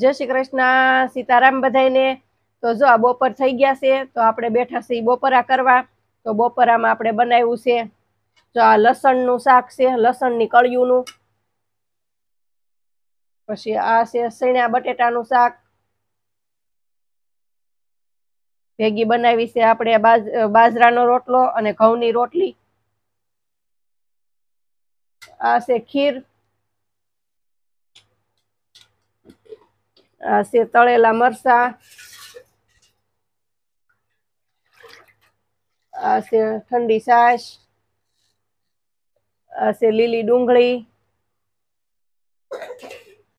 જય શ્રી કૃષ્ણ સીતારામ બધાઈને તો જો આ બપોર થઈ ગયા છે તો આપણે બેઠા છીએ બપોરા કરવા તો બપોરામાં આપણે બનાવ્યું છે જો આ લસણનું શાક છે લસણની કળિયુંનું પછી આ છે સૈણા બટેટાનું શાક ભેગી બનાવી છે આપણે બાજરાનો રોટલો અને ઘઉંની રોટલી આ છે ખીર છે તળેલા મરચાં આ છે ઠંડી છાશ આ છે લીલી ડુંગળી